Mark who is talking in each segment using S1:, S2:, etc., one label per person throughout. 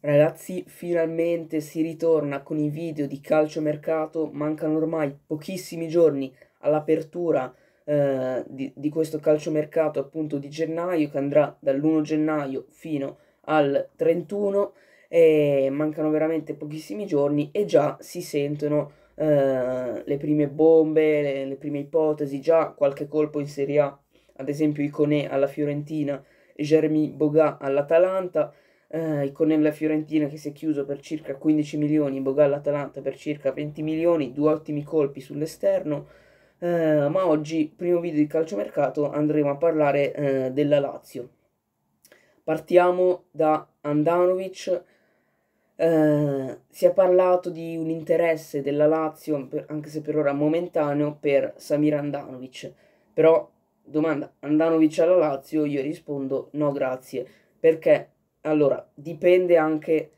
S1: Ragazzi, finalmente si ritorna con i video di calciomercato, mancano ormai pochissimi giorni all'apertura eh, di, di questo calciomercato appunto di gennaio che andrà dall'1 gennaio fino al 31 e mancano veramente pochissimi giorni e già si sentono eh, le prime bombe, le, le prime ipotesi, già qualche colpo in Serie A, ad esempio Iconé alla Fiorentina, e Jeremy Boga all'Atalanta eh, con la Fiorentina che si è chiuso per circa 15 milioni, Bogal Atalanta per circa 20 milioni, due ottimi colpi sull'esterno. Eh, ma oggi, primo video di calciomercato, andremo a parlare eh, della Lazio. Partiamo da Andanovic. Eh, si è parlato di un interesse della Lazio, per, anche se per ora momentaneo, per Samir Andanovic. Però, domanda, Andanovic alla Lazio? Io rispondo no grazie, perché allora, dipende anche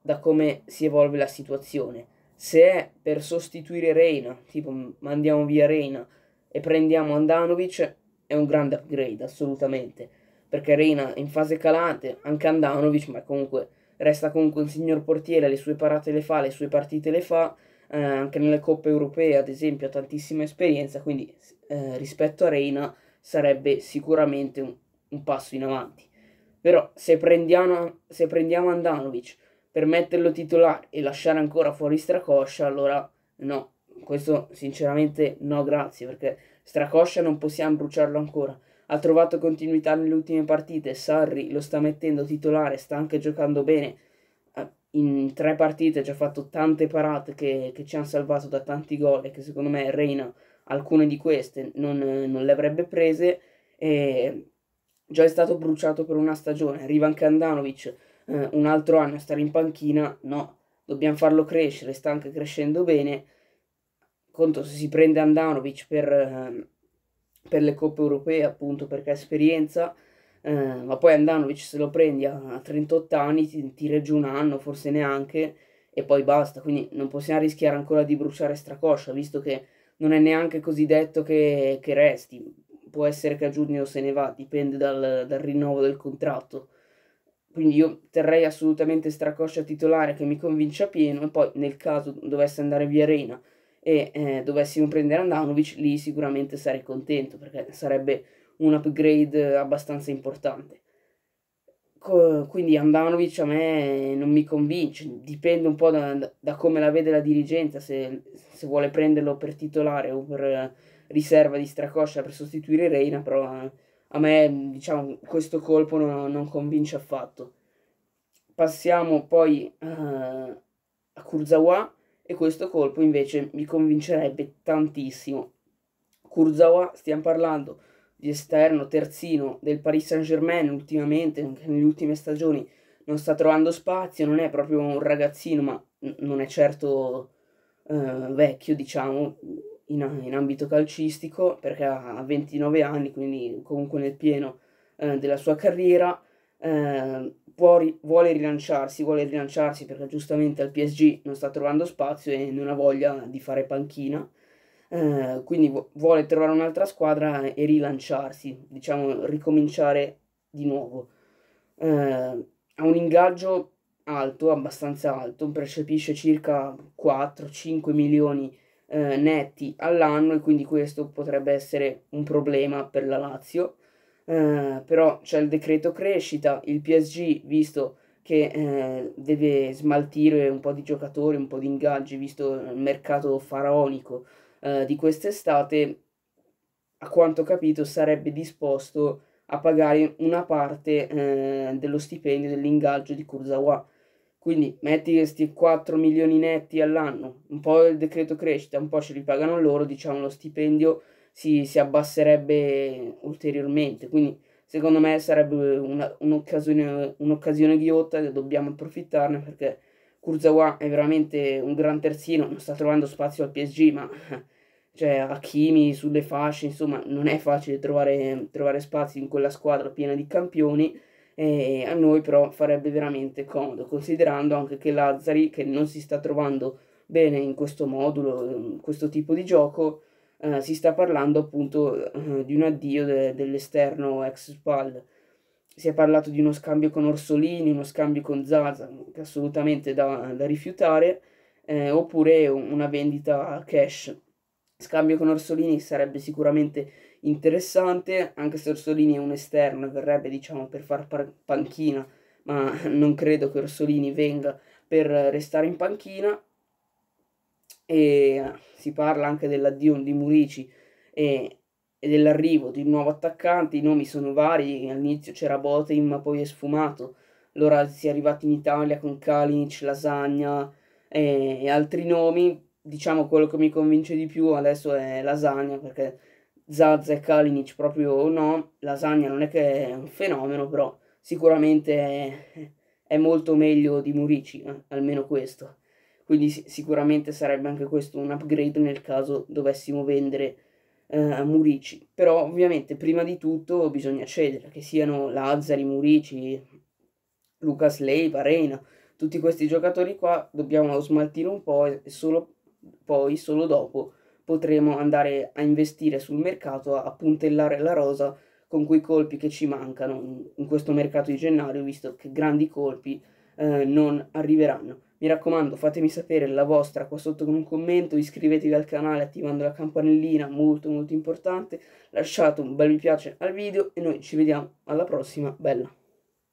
S1: da come si evolve la situazione. Se è per sostituire Reina, tipo mandiamo via Reina e prendiamo Andanovic, è un grande upgrade, assolutamente. Perché Reina in fase calante, anche Andanovic, ma comunque resta comunque un signor portiere, le sue parate le fa, le sue partite le fa, eh, anche nelle coppe europee ad esempio ha tantissima esperienza, quindi eh, rispetto a Reina sarebbe sicuramente un, un passo in avanti. Però se prendiamo, se prendiamo Andanovic per metterlo titolare e lasciare ancora fuori Stracoscia, allora no, questo sinceramente no grazie, perché Stracoscia non possiamo bruciarlo ancora. Ha trovato continuità nelle ultime partite, Sarri lo sta mettendo titolare, sta anche giocando bene. Eh, in tre partite ha già fatto tante parate che, che ci hanno salvato da tanti gol e che secondo me Reina alcune di queste non, non le avrebbe prese. E già è stato bruciato per una stagione. Rivan Kandanovic eh, un altro anno a stare in panchina, no, dobbiamo farlo crescere, sta anche crescendo bene. Conto se si prende Andanovic per, eh, per le coppe europee, appunto perché ha esperienza, eh, ma poi Andanovic se lo prendi a 38 anni, ti, ti regge un anno, forse neanche, e poi basta. Quindi non possiamo rischiare ancora di bruciare Stracoscia, visto che non è neanche così detto che, che resti può essere che a giugno se ne va, dipende dal, dal rinnovo del contratto. Quindi io terrei assolutamente Stracoscia titolare che mi convince a pieno e poi nel caso dovesse andare via Reina e eh, dovessimo prendere Andanovic, lì sicuramente sarei contento perché sarebbe un upgrade abbastanza importante. Co- quindi Andanovic a me non mi convince, dipende un po' da, da come la vede la dirigenza, se, se vuole prenderlo per titolare o per riserva di Stracoscia per sostituire Reina, però eh, a me diciamo, questo colpo non, non, convince affatto. Passiamo poi uh, a Kurzawa e questo colpo invece mi convincerebbe tantissimo. Kurzawa, stiamo parlando di esterno terzino del Paris Saint-Germain ultimamente, nelle ultime stagioni non sta trovando spazio, non è proprio un ragazzino, ma non è certo uh, vecchio, diciamo, in, in ambito calcistico perché ha 29 anni, quindi comunque nel pieno eh, della sua carriera. Eh, può, vuole rilanciarsi, vuole rilanciarsi perché giustamente al PSG non sta trovando spazio e non ha voglia di fare panchina. Eh, quindi vuole trovare un'altra squadra e rilanciarsi, diciamo ricominciare di nuovo. Eh, ha un ingaggio alto, abbastanza alto, percepisce circa 4-5 milioni eh, netti all'anno e quindi questo potrebbe essere un problema per la Lazio. Eh, però c'è il decreto crescita, il PSG visto che eh, deve smaltire un po' di giocatori, un po' di ingaggi, visto il mercato faraonico eh, di quest'estate, a quanto ho capito sarebbe disposto a pagare una parte eh, dello stipendio dell'ingaggio di Kurzawa quindi metti questi 4 milioni netti all'anno, un po' il decreto crescita, un po' ce li pagano loro, diciamo lo stipendio si, si abbasserebbe ulteriormente. Quindi secondo me sarebbe una, un'occasione, un'occasione ghiotta e dobbiamo approfittarne perché Kurzawa è veramente un gran terzino, non sta trovando spazio al PSG, ma cioè Kimi, sulle fasce, insomma, non è facile trovare, trovare spazi in quella squadra piena di campioni eh, a noi però farebbe veramente comodo, considerando anche che Lazzari, che non si sta trovando bene in questo modulo, in questo tipo di gioco, eh, si sta parlando appunto eh, di un addio de- dell'esterno ex Spal. Si è parlato di uno scambio con Orsolini, uno scambio con Zaza, che è assolutamente da, da rifiutare, eh, oppure una vendita cash. Scambio con Orsolini sarebbe sicuramente interessante, anche se Orsolini è un esterno e verrebbe diciamo per far par- panchina, ma non credo che Orsolini venga per restare in panchina. E si parla anche dell'addio di Murici e, e dell'arrivo di un nuovo attaccante, i nomi sono vari, all'inizio c'era Botein ma poi è sfumato, allora si è arrivati in Italia con Kalinic, Lasagna e, e altri nomi, diciamo quello che mi convince di più adesso è Lasagna perché Zazza e Kalinic proprio no, Lasagna non è che è un fenomeno, però sicuramente è, è molto meglio di Murici, eh? almeno questo. Quindi sicuramente sarebbe anche questo un upgrade nel caso dovessimo vendere eh, Murici. Però ovviamente prima di tutto bisogna cedere, che siano Lazzari, Murici, Lucas Leiva, Reina, tutti questi giocatori qua dobbiamo smaltire un po' e solo, poi solo dopo potremo andare a investire sul mercato, a puntellare la rosa con quei colpi che ci mancano in questo mercato di gennaio, visto che grandi colpi eh, non arriveranno. Mi raccomando, fatemi sapere la vostra qua sotto con un commento, iscrivetevi al canale attivando la campanellina, molto molto importante, lasciate un bel mi piace al video e noi ci vediamo alla prossima, bella!